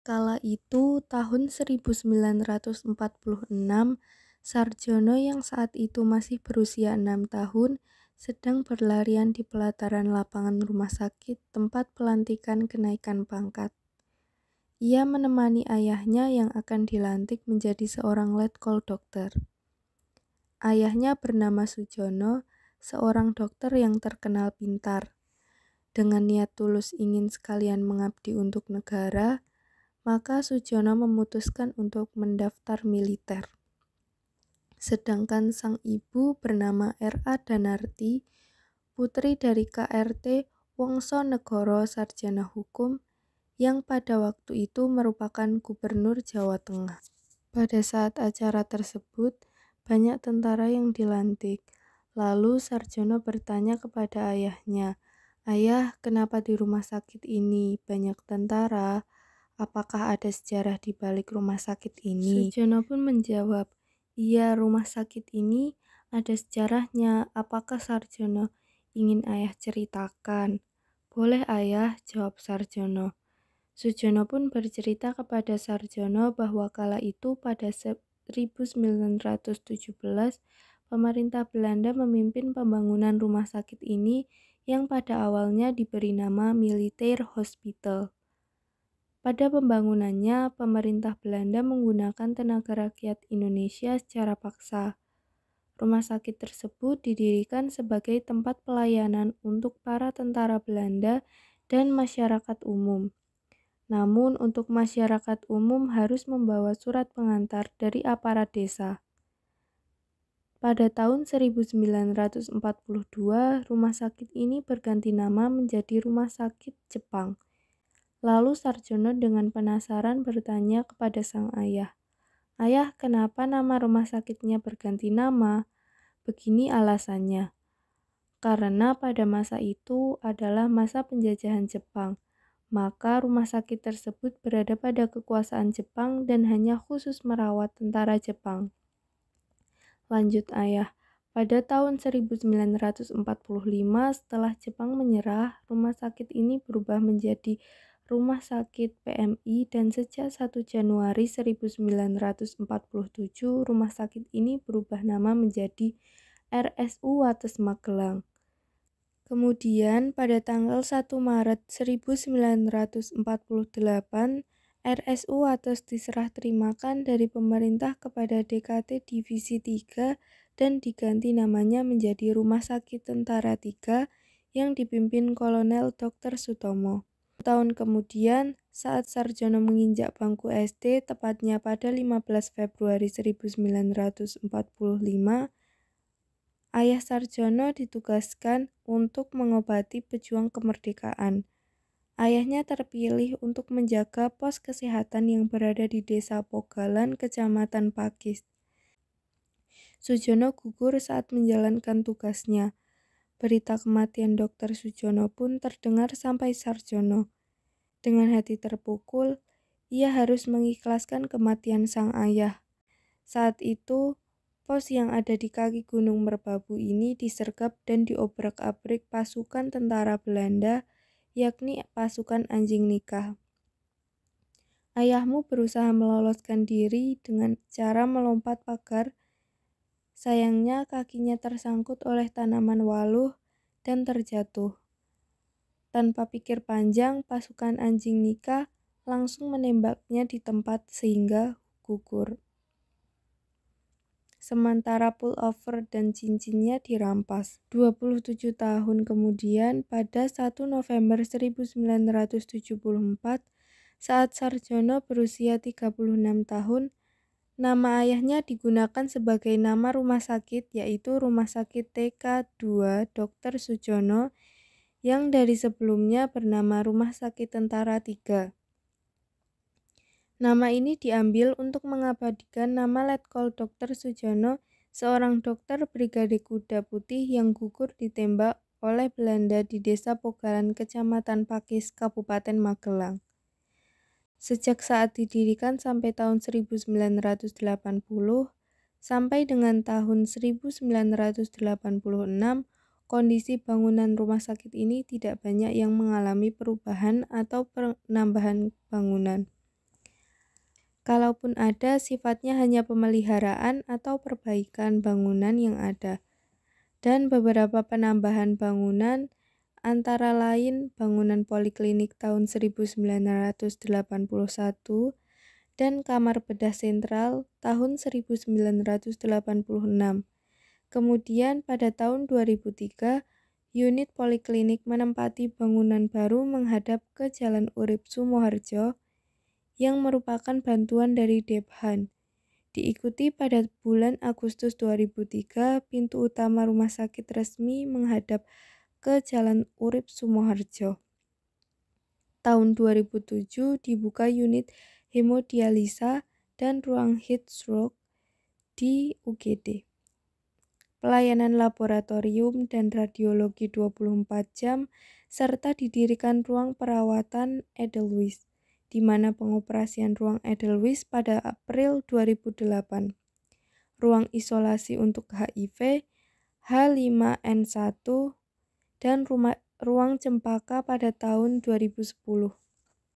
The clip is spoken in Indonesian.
Kala itu tahun 1946, Sarjono yang saat itu masih berusia enam tahun sedang berlarian di pelataran lapangan rumah sakit tempat pelantikan kenaikan pangkat. Ia menemani ayahnya yang akan dilantik menjadi seorang letkol dokter. Ayahnya bernama Sujono, seorang dokter yang terkenal pintar. Dengan niat tulus ingin sekalian mengabdi untuk negara, maka Sujono memutuskan untuk mendaftar militer. Sedangkan sang ibu bernama R.A. Danarti, putri dari KRT Wongso Negoro Sarjana Hukum, yang pada waktu itu merupakan gubernur Jawa Tengah. Pada saat acara tersebut, banyak tentara yang dilantik. Lalu Sarjono bertanya kepada ayahnya, Ayah, kenapa di rumah sakit ini banyak tentara? apakah ada sejarah di balik rumah sakit ini? Sujono pun menjawab, iya rumah sakit ini ada sejarahnya, apakah Sarjono ingin ayah ceritakan? Boleh ayah, jawab Sarjono. Sujono pun bercerita kepada Sarjono bahwa kala itu pada 1917 pemerintah Belanda memimpin pembangunan rumah sakit ini yang pada awalnya diberi nama Militer Hospital. Pada pembangunannya, pemerintah Belanda menggunakan tenaga rakyat Indonesia secara paksa. Rumah sakit tersebut didirikan sebagai tempat pelayanan untuk para tentara Belanda dan masyarakat umum. Namun, untuk masyarakat umum harus membawa surat pengantar dari aparat desa. Pada tahun 1942, rumah sakit ini berganti nama menjadi Rumah Sakit Jepang Lalu Sarjono dengan penasaran bertanya kepada sang ayah, Ayah, kenapa nama rumah sakitnya berganti nama? Begini alasannya. Karena pada masa itu adalah masa penjajahan Jepang, maka rumah sakit tersebut berada pada kekuasaan Jepang dan hanya khusus merawat tentara Jepang. Lanjut ayah, pada tahun 1945 setelah Jepang menyerah, rumah sakit ini berubah menjadi Rumah Sakit PMI dan sejak 1 Januari 1947 rumah sakit ini berubah nama menjadi RSU Wates Magelang. Kemudian pada tanggal 1 Maret 1948 RSU Wates diserah terimakan dari pemerintah kepada DKT Divisi 3 dan diganti namanya menjadi Rumah Sakit Tentara 3 yang dipimpin Kolonel Dr. Sutomo. Tahun kemudian, saat Sarjono menginjak bangku SD, tepatnya pada 15 Februari 1945, ayah Sarjono ditugaskan untuk mengobati pejuang kemerdekaan. Ayahnya terpilih untuk menjaga pos kesehatan yang berada di Desa Pogalan, Kecamatan Pakis. Sujono gugur saat menjalankan tugasnya. Berita kematian Dokter Sujono pun terdengar sampai Sarjono. Dengan hati terpukul, ia harus mengikhlaskan kematian sang ayah. Saat itu, pos yang ada di kaki Gunung Merbabu ini disergap dan diobrak-abrik pasukan tentara Belanda, yakni pasukan anjing nikah. Ayahmu berusaha meloloskan diri dengan cara melompat pagar Sayangnya kakinya tersangkut oleh tanaman waluh dan terjatuh. Tanpa pikir panjang, pasukan anjing Nika langsung menembaknya di tempat sehingga gugur. Sementara pullover dan cincinnya dirampas. 27 tahun kemudian, pada 1 November 1974, saat Sarjono berusia 36 tahun, Nama ayahnya digunakan sebagai nama rumah sakit yaitu Rumah Sakit TK2 Dr. Sujono yang dari sebelumnya bernama Rumah Sakit Tentara 3. Nama ini diambil untuk mengabadikan nama Letkol Dr. Sujono, seorang dokter Brigade Kuda Putih yang gugur ditembak oleh Belanda di Desa Pogalan, Kecamatan Pakis, Kabupaten Magelang. Sejak saat didirikan sampai tahun 1980 sampai dengan tahun 1986, kondisi bangunan rumah sakit ini tidak banyak yang mengalami perubahan atau penambahan bangunan. Kalaupun ada, sifatnya hanya pemeliharaan atau perbaikan bangunan yang ada, dan beberapa penambahan bangunan antara lain bangunan poliklinik tahun 1981 dan kamar bedah sentral tahun 1986. Kemudian pada tahun 2003, unit poliklinik menempati bangunan baru menghadap ke Jalan Urip Sumoharjo yang merupakan bantuan dari Debhan diikuti pada bulan Agustus 2003 pintu utama rumah sakit resmi menghadap ke Jalan Urip Sumoharjo. Tahun 2007 dibuka unit hemodialisa dan ruang heat stroke di UGD. Pelayanan laboratorium dan radiologi 24 jam serta didirikan ruang perawatan Edelweiss di mana pengoperasian ruang Edelweiss pada April 2008. Ruang isolasi untuk HIV H5N1 dan rumah, Ruang Cempaka pada tahun 2010.